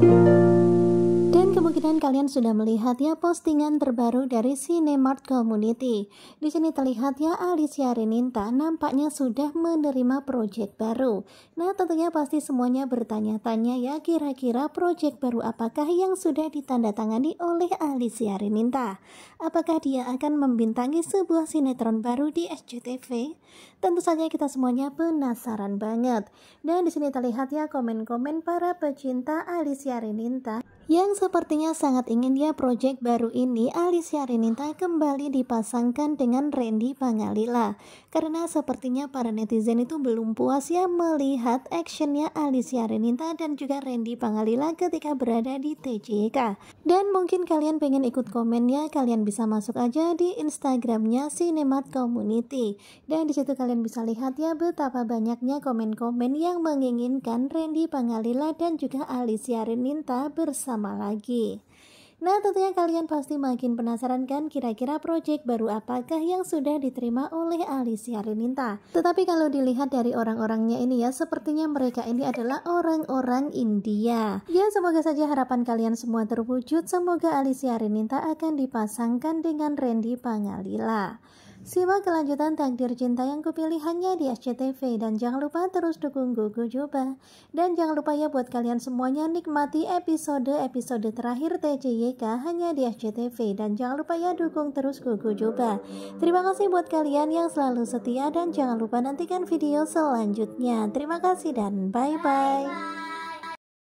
Thank you. Kemungkinan kalian sudah melihat ya postingan terbaru dari Cinemart Community. Di sini terlihat ya Alicia Rininta nampaknya sudah menerima proyek baru. Nah tentunya pasti semuanya bertanya-tanya ya kira-kira proyek baru apakah yang sudah ditandatangani oleh Alicia Rininta? Apakah dia akan membintangi sebuah sinetron baru di SCTV? Tentu saja kita semuanya penasaran banget. Dan di sini terlihat ya komen-komen para pecinta Alicia Rininta. Yang sepertinya sangat ingin dia proyek baru ini, Alicia Rininta kembali dipasangkan dengan Randy Pangalila. Karena sepertinya para netizen itu belum puas ya melihat actionnya Alicia Rininta dan juga Randy Pangalila ketika berada di TJK. Dan mungkin kalian pengen ikut komennya, kalian bisa masuk aja di Instagramnya Sinemat Community. Dan disitu kalian bisa lihat ya betapa banyaknya komen-komen yang menginginkan Randy Pangalila dan juga Alicia Rininta bersama sama lagi. Nah, tentunya kalian pasti makin penasaran kan kira-kira proyek baru apakah yang sudah diterima oleh Alicia Rininta. Tetapi kalau dilihat dari orang-orangnya ini ya, sepertinya mereka ini adalah orang-orang India. Ya, semoga saja harapan kalian semua terwujud. Semoga Alicia Rininta akan dipasangkan dengan Randy Pangalila. Simak kelanjutan takdir cinta yang kupilih hanya di SCTV dan jangan lupa terus dukung Gugu Joba. Dan jangan lupa ya buat kalian semuanya nikmati episode-episode terakhir TJYK hanya di SCTV dan jangan lupa ya dukung terus Gugu Joba. Terima kasih buat kalian yang selalu setia dan jangan lupa nantikan video selanjutnya. Terima kasih dan bye-bye.